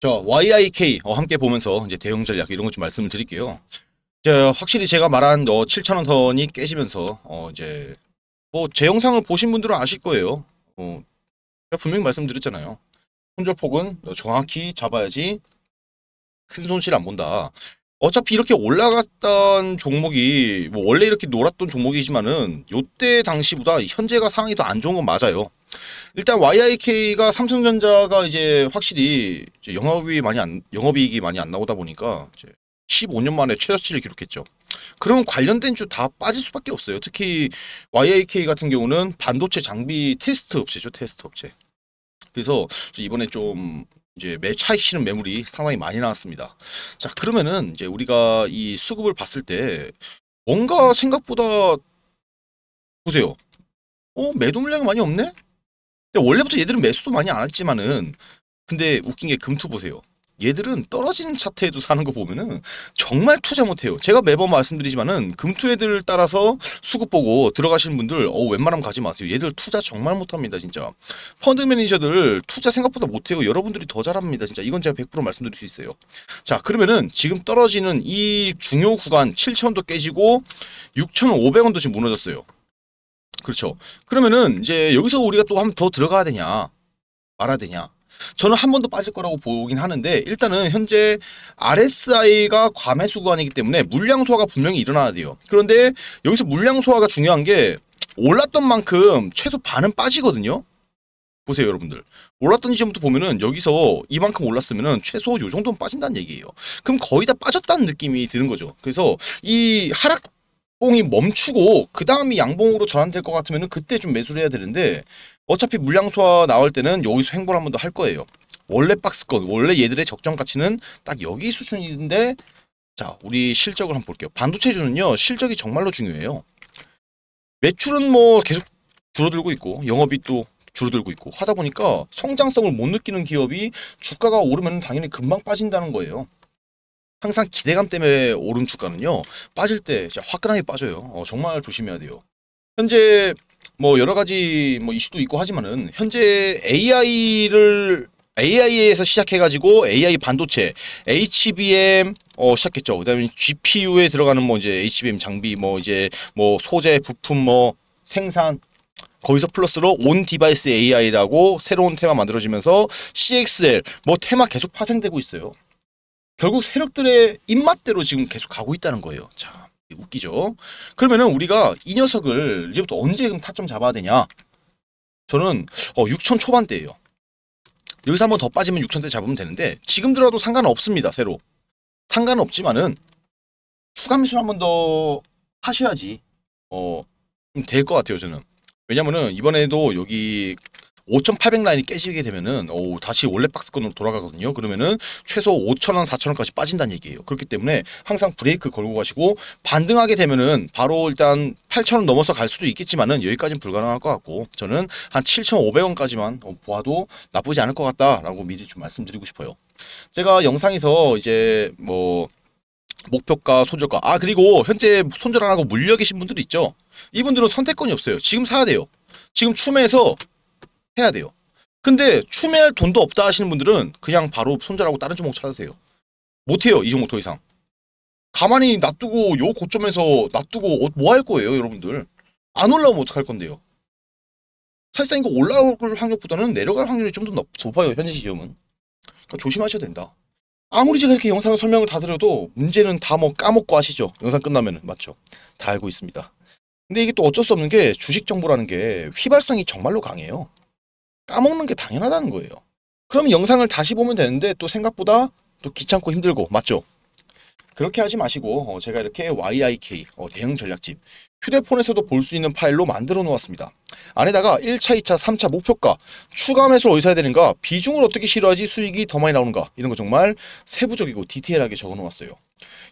자, YIK 어, 함께 보면서 이제 대응 전략 이런 것 좀 말씀을 드릴게요. 자, 확실히 제가 말한 어, 7,000원 선이 깨지면서 어, 이제 뭐 제 영상을 보신 분들은 아실 거예요. 어, 제가 분명히 말씀드렸잖아요. 손절폭은 정확히 잡아야지 큰 손실 안 본다. 어차피 이렇게 올라갔던 종목이 뭐 원래 이렇게 놀았던 종목이지만은 요때 당시보다 현재가 상황이 더 안 좋은 건 맞아요. 일단 YIK가 삼성전자가 이제 확실히 이제 영업이 많이 안 영업이익이 많이 안 나오다 보니까 이제 15년 만에 최저치를 기록했죠. 그럼 관련된 주 다 빠질 수밖에 없어요. 특히 YIK 같은 경우는 반도체 장비 테스트 업체죠. 테스트 업체. 그래서 이번에 좀 이제 매차익 시는 매물이 상당히 많이 나왔습니다. 자 그러면은 이제 우리가 이 수급을 봤을 때 뭔가 생각보다 보세요. 어 매도 물량이 많이 없네? 원래부터 얘들은 매수도 많이 안 했지만은 근데 웃긴 게 금투 보세요. 얘들은 떨어지는 차트에도 사는 거 보면은 정말 투자 못해요. 제가 매번 말씀드리지만은 금투 애들 따라서 수급 보고 들어가시는 분들 어 웬만하면 가지 마세요. 얘들 투자 정말 못합니다 진짜. 펀드 매니저들 투자 생각보다 못해요. 여러분들이 더 잘합니다 진짜. 이건 제가 100% 말씀드릴 수 있어요. 자 그러면은 지금 떨어지는 이 중요 구간 7천원도 깨지고 6,500원도 지금 무너졌어요. 그렇죠. 그러면은 이제 여기서 우리가 또 한 번 더 들어가야 되냐 말아야 되냐 저는 한 번 더 빠질 거라고 보긴 하는데 일단은 현재 RSI가 과매수 구간이기 때문에 물량 소화가 분명히 일어나야 돼요. 그런데 여기서 물량 소화가 중요한 게 올랐던 만큼 최소 반은 빠지거든요. 보세요 여러분들 올랐던 지점부터 보면은 여기서 이만큼 올랐으면은 최소 요 정도는 빠진다는 얘기예요 그럼 거의 다 빠졌다는 느낌이 드는 거죠 그래서 이 하락 양 봉이 멈추고 그 다음이 양봉으로 전환될 것 같으면 그때 좀 매수를 해야 되는데 어차피 물량 소화 나올 때는 여기서 횡보를 한 번 더 할 거예요. 원래 박스권, 원래 얘들의 적정 가치는 딱 여기 수준인데 자, 우리 실적을 한번 볼게요. 반도체주는요. 실적이 정말로 중요해요. 매출은 뭐 계속 줄어들고 있고 영업이또 줄어들고 있고 하다 보니까 성장성을 못 느끼는 기업이 주가가 오르면 당연히 금방 빠진다는 거예요. 항상 기대감 때문에 오른 주가는요 빠질 때 진짜 화끈하게 빠져요 어, 정말 조심해야 돼요 현재 뭐 여러 가지 뭐 이슈도 있고 하지만은 현재 AI를 AI에서 시작해가지고 AI 반도체, HBM 어, 시작했죠. 그다음에 GPU에 들어가는 뭐 이제 HBM 장비, 뭐 이제 뭐 소재, 부품, 뭐 생산 거기서 플러스로 온 디바이스 AI라고 새로운 테마 만들어지면서 CXL 뭐 테마 계속 파생되고 있어요. 결국 세력들의 입맛대로 지금 계속 가고 있다는 거예요. 자, 웃기죠. 그러면은 우리가 이 녀석을 이제부터 언제 그럼 타점 잡아야 되냐? 저는 어, 6천 초반대예요. 여기서 한번더 빠지면 6천대 잡으면 되는데 지금 들어도 상관은 없습니다. 새로. 상관은 없지만은 추가 미수 한 번 더 하셔야지 어, 될 것 같아요. 저는. 왜냐면은 이번에도 여기 5,800 라인이 깨지게 되면은 오, 다시 원래 박스권으로 돌아가거든요. 그러면은 최소 5,000원, 4,000원까지 빠진다는 얘기예요. 그렇기 때문에 항상 브레이크 걸고 가시고 반등하게 되면은 바로 일단 8,000원 넘어서 갈 수도 있겠지만은 여기까지는 불가능할 것 같고 저는 한 7,500원까지만 어, 보아도 나쁘지 않을 것 같다라고 미리 좀 말씀드리고 싶어요. 제가 영상에서 이제 뭐 목표가 손절가 아 그리고 현재 손절 안 하고 물려 계신 분들 있죠 이분들은 선택권이 없어요 지금 사야 돼요 지금 춤에서 해야 돼요. 근데 추매할 돈도 없다 하시는 분들은 그냥 바로 손절하고 다른 종목 찾으세요. 못해요. 이 종목 더 이상. 가만히 놔두고 요 고점에서 놔두고 뭐 할 거예요 여러분들. 안 올라오면 어떡할 건데요. 사실상 이거 올라올 확률보다는 내려갈 확률이 좀 더 높아요. 현재 시험은 그러니까 조심하셔야 된다. 아무리 제가 이렇게 영상을 설명을 다 드려도 문제는 다 뭐 까먹고 하시죠 영상 끝나면은 맞죠? 다 알고 있습니다. 근데 이게 또 어쩔 수 없는 게 주식 정보라는 게 휘발성이 정말로 강해요. 까먹는 게 당연하다는 거예요. 그럼 영상을 다시 보면 되는데 또 생각보다 또 귀찮고 힘들고 맞죠? 그렇게 하지 마시고 어, 제가 이렇게 YIK 어, 대응 전략집 휴대폰에서도 볼 수 있는 파일로 만들어 놓았습니다. 안에다가 1차, 2차, 3차 목표가 추가하면서 어디서 해야 되는가 비중을 어떻게 싫어하지 수익이 더 많이 나오는가 이런 거 정말 세부적이고 디테일하게 적어 놓았어요.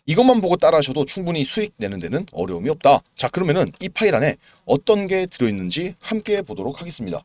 이것만 보고 따라 하셔도 충분히 수익 내는 데는 어려움이 없다. 자 그러면은 이 파일 안에 어떤 게 들어있는지 함께 보도록 하겠습니다.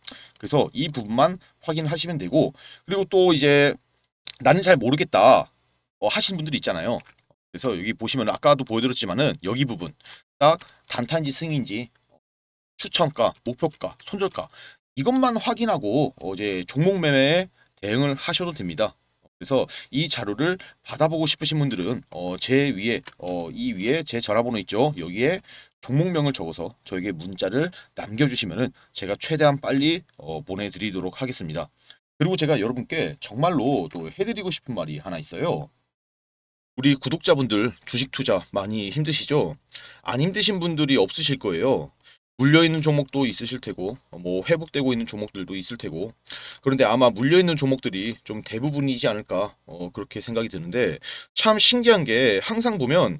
그래서 이 부분만 확인하시면 되고 그리고 또 이제 나는 잘 모르겠다 어, 하신 분들이 있잖아요. 그래서 여기 보시면 아까도 보여드렸지만은 여기 부분 딱 단타인지 승인지 추천가, 목표가, 손절가 이것만 확인하고 어, 제 종목 매매에 대응을 하셔도 됩니다. 그래서 이 자료를 받아보고 싶으신 분들은 어, 제 위에 어, 이 위에 제 전화번호 있죠. 여기에 종목명을 적어서 저에게 문자를 남겨주시면 제가 최대한 빨리 어, 보내드리도록 하겠습니다. 그리고 제가 여러분께 정말로 또 해드리고 싶은 말이 하나 있어요. 우리 구독자분들 주식 투자 많이 힘드시죠? 안 힘드신 분들이 없으실 거예요. 물려있는 종목도 있으실 테고 뭐 회복되고 있는 종목들도 있을 테고 그런데 아마 물려있는 종목들이 좀 대부분이지 않을까 어, 그렇게 생각이 드는데 참 신기한 게 항상 보면